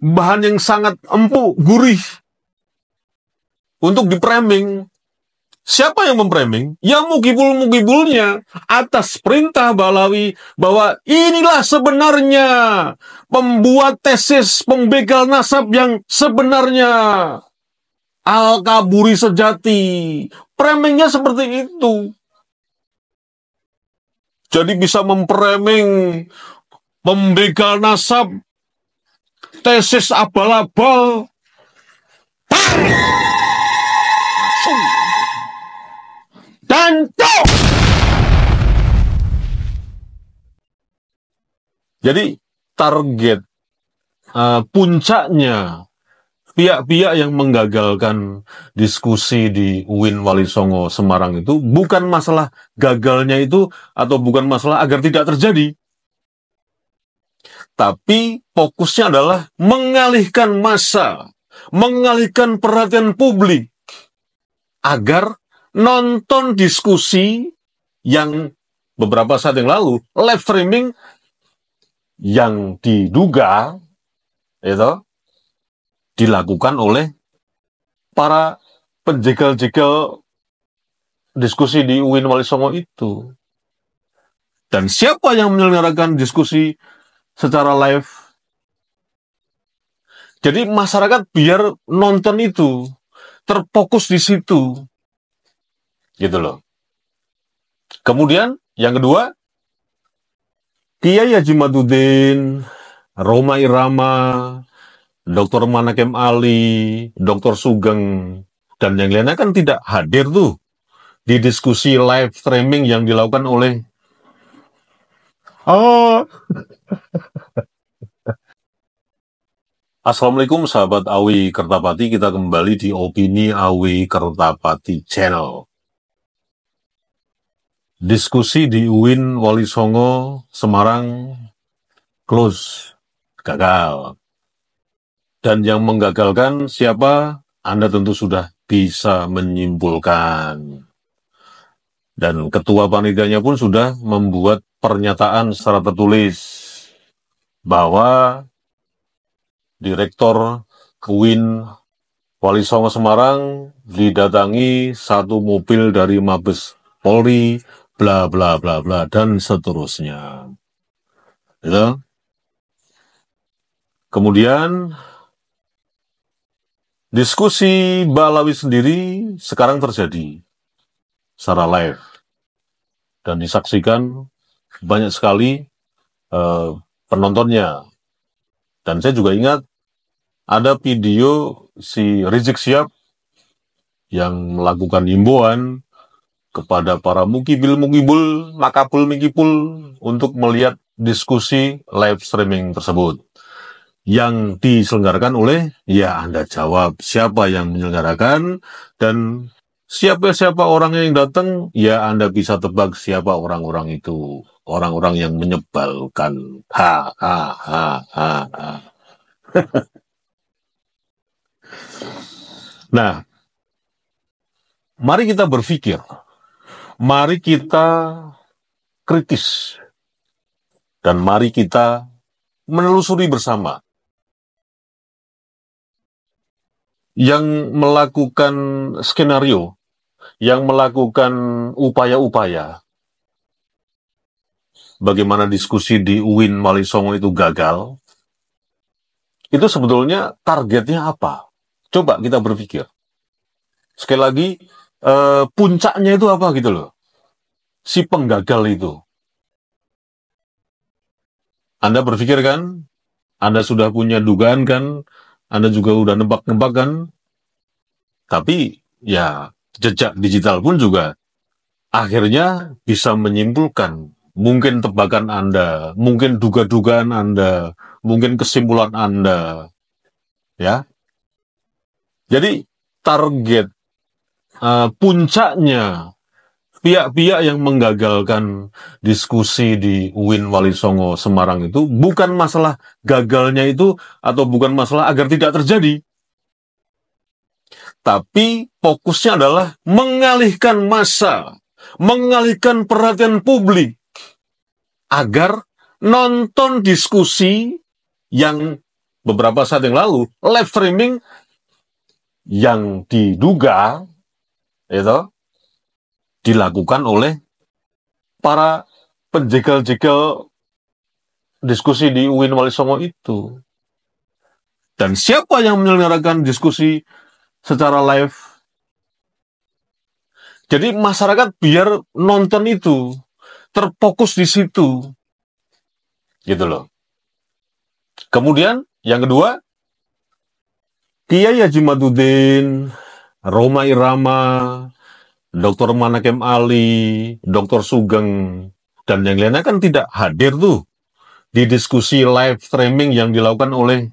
bahan yang sangat empuk, gurih untuk dipreming. Siapa yang mempreming? Yang mukibul-mukibulnya atas perintah Balawi bahwa inilah sebenarnya pembuat tesis pembegal nasab yang sebenarnya Al-Kaburi sejati. Premingnya seperti itu. Jadi bisa mempreming, pembegal nasab tesis abal-abal dan toh jadi target uh, puncaknya pihak-pihak yang menggagalkan diskusi di UIN Wali Songo Semarang itu bukan masalah gagalnya itu atau bukan masalah agar tidak terjadi tapi fokusnya adalah mengalihkan massa, mengalihkan perhatian publik agar nonton diskusi yang beberapa saat yang lalu live streaming yang diduga itu ya dilakukan oleh para penjegal-jegal diskusi di UIN Wali Songo itu. Dan siapa yang menyelenggarakan diskusi secara live. Jadi masyarakat biar nonton itu terfokus di situ. Gitu loh. Kemudian yang kedua, Kiai Haji Madudin Roma Irama, Dr. Manakem Ali, Dr. Sugeng, dan yang lainnya kan tidak hadir tuh di diskusi live streaming yang dilakukan oleh Oh. Assalamualaikum sahabat Awi Kertapati, kita kembali di Opini Awi Kertapati Channel. Diskusi di UIN Wali Songo, Semarang, close, gagal. Dan yang menggagalkan siapa? Anda tentu sudah bisa menyimpulkan. Dan ketua panitianya pun sudah membuat pernyataan secara tertulis bahwa Direktur Kuin Wali Songo Semarang didatangi satu mobil dari Mabes Polri, bla bla bla bla dan seterusnya. Ya. Kemudian diskusi Balawi sendiri sekarang terjadi secara live dan disaksikan banyak sekali uh, penontonnya. Dan saya juga ingat ada video si Rizik Siap yang melakukan imbauan kepada para mukibil mukibul nakapul mikipul untuk melihat diskusi live streaming tersebut yang diselenggarakan oleh ya Anda jawab siapa yang menyelenggarakan dan Siapa-siapa orang yang datang, ya Anda bisa tebak siapa orang-orang itu. Orang-orang yang menyebalkan. Ha, ha, ha, ha, ha. nah, mari kita berpikir. Mari kita kritis. Dan mari kita menelusuri bersama. Yang melakukan skenario yang melakukan upaya-upaya bagaimana diskusi di UIN Malisongo itu gagal, itu sebetulnya targetnya apa? Coba kita berpikir. Sekali lagi, eh, puncaknya itu apa gitu loh? Si penggagal itu. Anda berpikir kan? Anda sudah punya dugaan kan? Anda juga udah nebak-nebak kan? Tapi ya jejak digital pun juga akhirnya bisa menyimpulkan mungkin tebakan Anda, mungkin duga-dugaan Anda, mungkin kesimpulan Anda. Ya. Jadi target uh, puncaknya pihak-pihak yang menggagalkan diskusi di UIN Wali Songo Semarang itu bukan masalah gagalnya itu atau bukan masalah agar tidak terjadi. Tapi fokusnya adalah mengalihkan masa, mengalihkan perhatian publik agar nonton diskusi yang beberapa saat yang lalu live streaming yang diduga itu ya dilakukan oleh para penjegal-jegal diskusi di UIN Wali Songo itu. Dan siapa yang menyelenggarakan diskusi secara live. Jadi masyarakat biar nonton itu terfokus di situ. Gitu loh. Kemudian yang kedua, Kiai Haji Madudin, Roma Irama, Dr. Manakem Ali, Dr. Sugeng, dan yang lainnya kan tidak hadir tuh di diskusi live streaming yang dilakukan oleh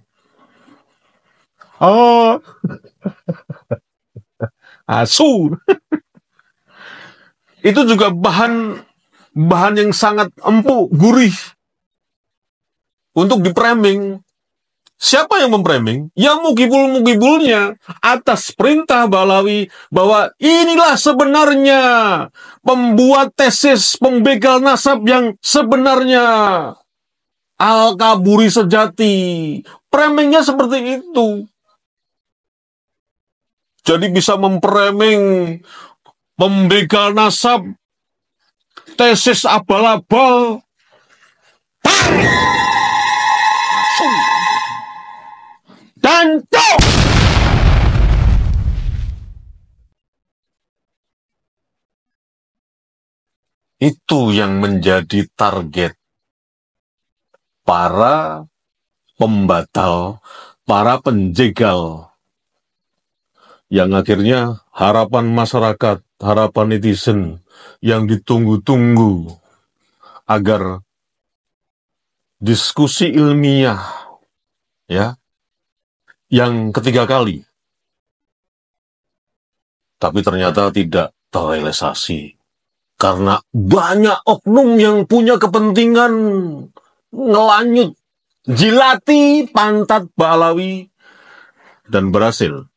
Oh. Asu. Itu juga bahan bahan yang sangat empuk, gurih. Untuk dipreming. Siapa yang mempreming? Ya mugibul-mugibulnya atas perintah Balawi bahwa inilah sebenarnya pembuat tesis pembegal nasab yang sebenarnya. Al-Kaburi sejati. Premingnya seperti itu. Jadi bisa mempreming membegal nasab, tesis abal-abal. Dan tuh! Itu yang menjadi target para pembatal, para penjegal yang akhirnya harapan masyarakat, harapan netizen yang ditunggu-tunggu agar diskusi ilmiah ya yang ketiga kali tapi ternyata tidak terrealisasi karena banyak oknum yang punya kepentingan ngelanjut, jilati pantat Balawi dan berhasil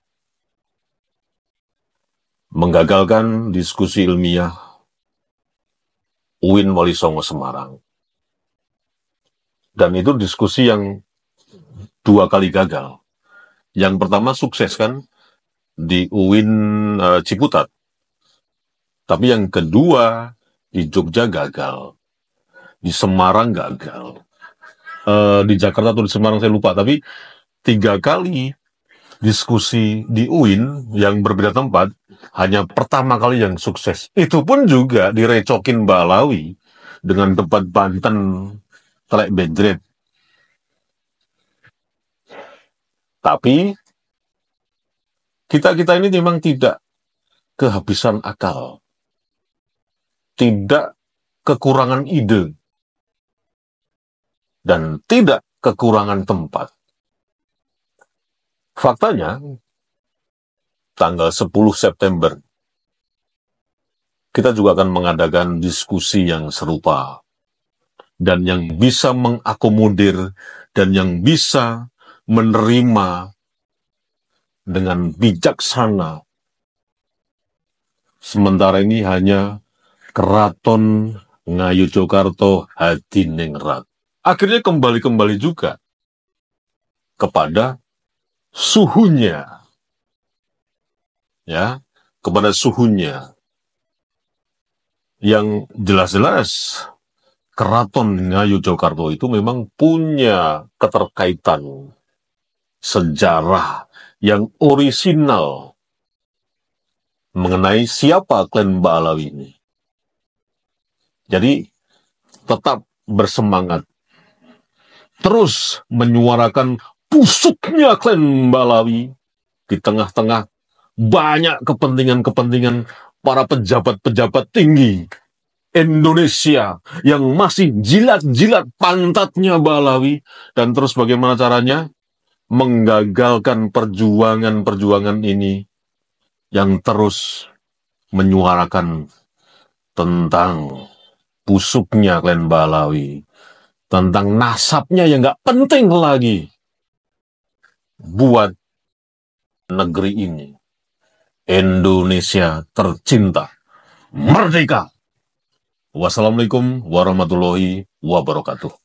menggagalkan diskusi ilmiah UIN Wali Songo Semarang. Dan itu diskusi yang dua kali gagal. Yang pertama sukses kan di UIN uh, eh, Ciputat. Tapi yang kedua di Jogja gagal. Di Semarang gagal. Uh, di Jakarta atau di Semarang saya lupa, tapi tiga kali diskusi di UIN yang berbeda tempat hanya pertama kali yang sukses. Itu pun juga direcokin Balawi dengan tempat Banten telek Bedret. Tapi kita-kita ini memang tidak kehabisan akal. Tidak kekurangan ide. Dan tidak kekurangan tempat. Faktanya, tanggal 10 September, kita juga akan mengadakan diskusi yang serupa. Dan yang bisa mengakomodir dan yang bisa menerima dengan bijaksana. Sementara ini hanya Keraton Ngayu Jogarto Hadiningrat. Akhirnya kembali-kembali juga kepada suhunya ya kepada suhunya yang jelas-jelas keraton Ngayu jokardo itu memang punya keterkaitan sejarah yang orisinal mengenai siapa klan Balawi ini. Jadi tetap bersemangat terus menyuarakan busuknya klan Balawi di tengah-tengah banyak kepentingan-kepentingan para pejabat-pejabat tinggi Indonesia yang masih jilat-jilat pantatnya Balawi dan terus bagaimana caranya menggagalkan perjuangan-perjuangan ini yang terus menyuarakan tentang busuknya klan Balawi, tentang nasabnya yang gak penting lagi, buat negeri ini. Indonesia tercinta, merdeka. Wassalamualaikum warahmatullahi wabarakatuh.